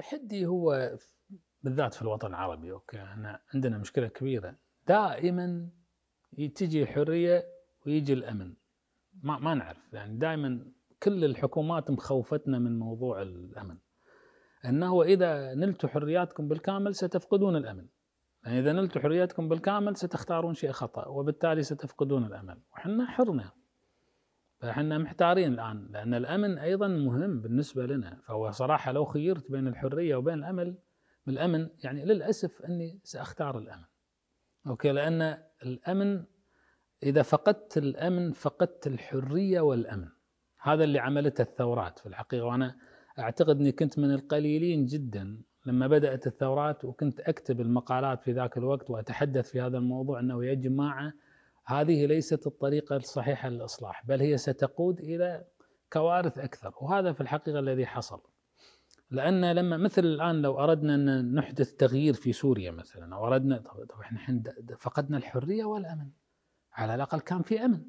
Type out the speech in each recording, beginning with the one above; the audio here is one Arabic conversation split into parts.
التحدي هو بالذات في الوطن العربي اوكي احنا عندنا مشكله كبيره دائما تجي الحريه ويجي الامن ما ما نعرف يعني دائما كل الحكومات مخوفتنا من موضوع الامن انه اذا نلتوا حرياتكم بالكامل ستفقدون الامن يعني اذا نلتوا حرياتكم بالكامل ستختارون شيء خطا وبالتالي ستفقدون الامل وحنا حرنا فاحنا محتارين الان لان الامن ايضا مهم بالنسبه لنا فهو صراحه لو خيرت بين الحريه وبين الامل الامن يعني للاسف اني ساختار الامن اوكي لان الامن اذا فقدت الامن فقدت الحريه والامن هذا اللي عملته الثورات في الحقيقه وانا اعتقد اني كنت من القليلين جدا لما بدات الثورات وكنت اكتب المقالات في ذاك الوقت واتحدث في هذا الموضوع انه يا جماعه هذه ليست الطريقه الصحيحه للاصلاح بل هي ستقود الى كوارث اكثر وهذا في الحقيقه الذي حصل لان لما مثل الان لو اردنا ان نحدث تغيير في سوريا مثلا او اردنا طب احنا فقدنا الحريه والامن على الاقل كان في امن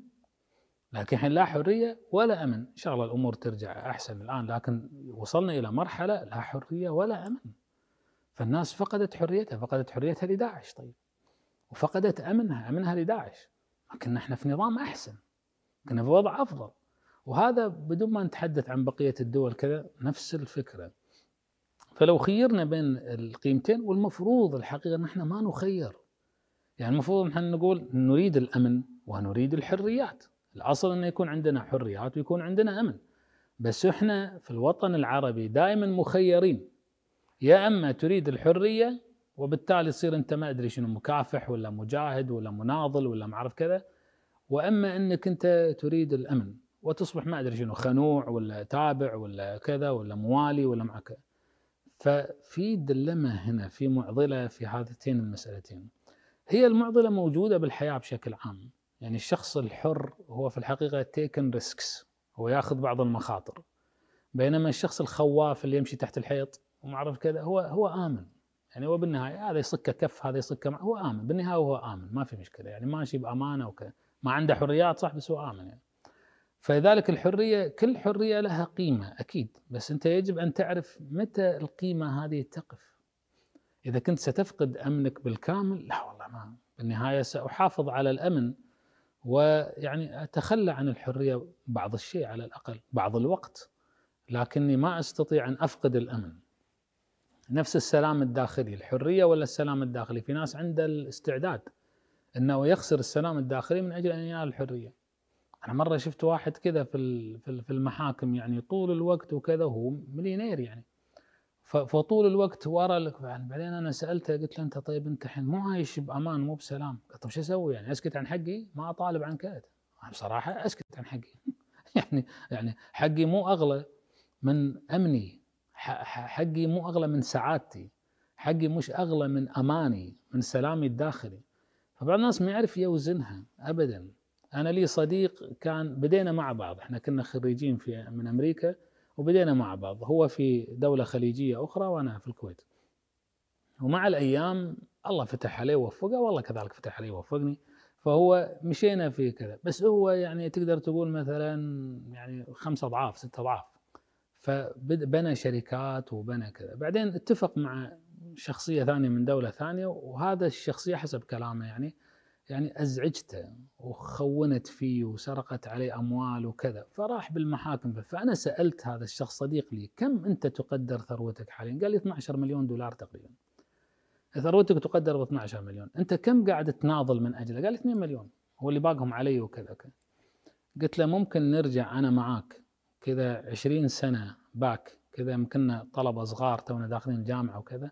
لكن الحين لا حريه ولا امن ان شاء الله الامور ترجع احسن الان لكن وصلنا الى مرحله لا حريه ولا امن فالناس فقدت حريتها فقدت حريتها لداعش طيب وفقدت امنها امنها لداعش لكن احنا في نظام احسن كنا في وضع افضل وهذا بدون ما نتحدث عن بقيه الدول كذا نفس الفكره فلو خيرنا بين القيمتين والمفروض الحقيقه ان احنا ما نخير يعني المفروض احنا نقول نريد الامن ونريد الحريات الاصل انه يكون عندنا حريات ويكون عندنا امن بس احنا في الوطن العربي دائما مخيرين يا اما تريد الحريه وبالتالي تصير انت ما ادري شنو مكافح ولا مجاهد ولا مناضل ولا ما اعرف كذا واما انك انت تريد الامن وتصبح ما ادري شنو خنوع ولا تابع ولا كذا ولا موالي ولا معك ففي دلمه هنا في معضله في هاتين المسالتين هي المعضله موجوده بالحياه بشكل عام يعني الشخص الحر هو في الحقيقه تيكن ريسكس هو ياخذ بعض المخاطر بينما الشخص الخواف اللي يمشي تحت الحيط وما اعرف كذا هو هو امن يعني هو بالنهايه هذا يصكه كف هذا يصكه مع هو امن بالنهايه هو امن ما في مشكله يعني ماشي بامانه وكذا ما عنده حريات صح بس هو امن يعني فلذلك الحريه كل حريه لها قيمه اكيد بس انت يجب ان تعرف متى القيمه هذه تقف اذا كنت ستفقد امنك بالكامل لا والله ما بالنهايه ساحافظ على الامن ويعني اتخلى عن الحريه بعض الشيء على الاقل بعض الوقت لكني ما استطيع ان افقد الامن نفس السلام الداخلي الحريه ولا السلام الداخلي في ناس عنده الاستعداد انه يخسر السلام الداخلي من اجل ان ينال الحريه انا مره شفت واحد كذا في المحاكم يعني طول الوقت وكذا وهو مليونير يعني فطول الوقت ورا لك يعني بعدين انا سالته قلت له انت طيب انت الحين مو عايش بامان مو بسلام قلت طيب شو اسوي يعني اسكت عن حقي ما اطالب عن كذا بصراحه اسكت عن حقي يعني يعني حقي مو اغلى من امني حقي مو اغلى من سعادتي حقي مش اغلى من اماني من سلامي الداخلي فبعض الناس ما يعرف يوزنها ابدا انا لي صديق كان بدينا مع بعض احنا كنا خريجين في من امريكا وبدينا مع بعض هو في دوله خليجيه اخرى وانا في الكويت ومع الايام الله فتح عليه ووفقه والله كذلك فتح عليه ووفقني فهو مشينا في كذا بس هو يعني تقدر تقول مثلا يعني خمس اضعاف ست اضعاف فبنى شركات وبنى كذا بعدين اتفق مع شخصية ثانية من دولة ثانية وهذا الشخصية حسب كلامه يعني يعني أزعجته وخونت فيه وسرقت عليه أموال وكذا فراح بالمحاكم فأنا سألت هذا الشخص صديق لي كم أنت تقدر ثروتك حاليا قال لي 12 مليون دولار تقريبا ثروتك تقدر ب 12 مليون انت كم قاعد تناضل من اجله قال لي 2 مليون هو اللي باقهم علي وكذا قلت له ممكن نرجع انا معاك كذا 20 سنه باك كذا يمكننا طلبه صغار تونا داخلين الجامعه وكذا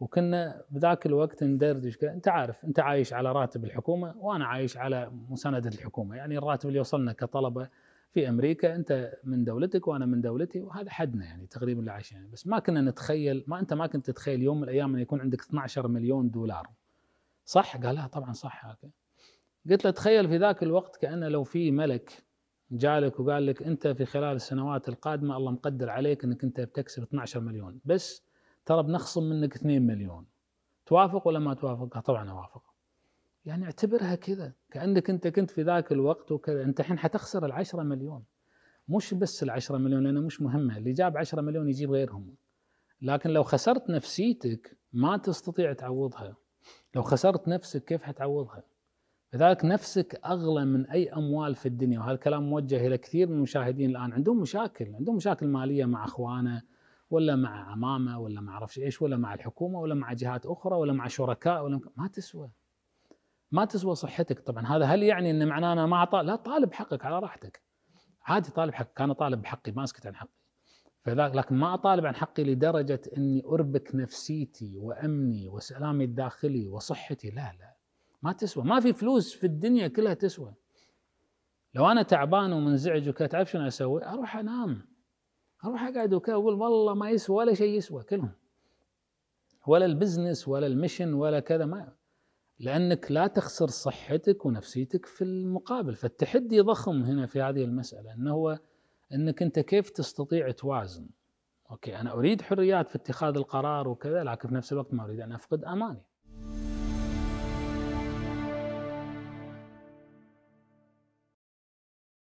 وكنا بذاك الوقت ندردش كذا انت عارف انت عايش على راتب الحكومه وانا عايش على مسانده الحكومه يعني الراتب اللي وصلنا كطلبه في امريكا انت من دولتك وانا من دولتي وهذا حدنا يعني تقريبا اللي عايشين يعني بس ما كنا نتخيل ما انت ما كنت تتخيل يوم من الايام انه يكون عندك 12 مليون دولار صح قال لا طبعا صح هذا قلت له تخيل في ذاك الوقت كانه لو في ملك جالك وقال لك انت في خلال السنوات القادمه الله مقدر عليك انك انت بتكسب 12 مليون بس ترى بنخصم منك 2 مليون توافق ولا ما توافق؟ آه، طبعا اوافق. يعني اعتبرها كذا كانك انت كنت في ذاك الوقت وكذا انت الحين حتخسر ال 10 مليون مش بس ال 10 مليون لانها مش مهمه اللي جاب 10 مليون يجيب غيرهم لكن لو خسرت نفسيتك ما تستطيع تعوضها لو خسرت نفسك كيف حتعوضها؟ لذلك نفسك اغلى من اي اموال في الدنيا وهذا الكلام موجه الى كثير من المشاهدين الان عندهم مشاكل عندهم مشاكل ماليه مع اخوانه ولا مع عمامه ولا ما اعرفش ايش ولا مع الحكومه ولا مع جهات اخرى ولا مع شركاء ولا ما تسوى ما تسوى صحتك طبعا هذا هل يعني ان معناه انا ما اعطى لا طالب حقك على راحتك عادي طالب حقك انا طالب بحقي ما اسكت عن حقي فذاك لكن ما اطالب عن حقي لدرجه اني اربك نفسيتي وامني وسلامي الداخلي وصحتي لا لا ما تسوى ما في فلوس في الدنيا كلها تسوى لو انا تعبان ومنزعج وكذا تعرف شنو اسوي؟ اروح انام اروح اقعد وكذا اقول والله ما يسوى ولا شيء يسوى كلهم ولا البزنس ولا المشن ولا كذا ما لانك لا تخسر صحتك ونفسيتك في المقابل فالتحدي ضخم هنا في هذه المساله انه هو انك انت كيف تستطيع توازن اوكي انا اريد حريات في اتخاذ القرار وكذا لكن في نفس الوقت ما اريد ان افقد اماني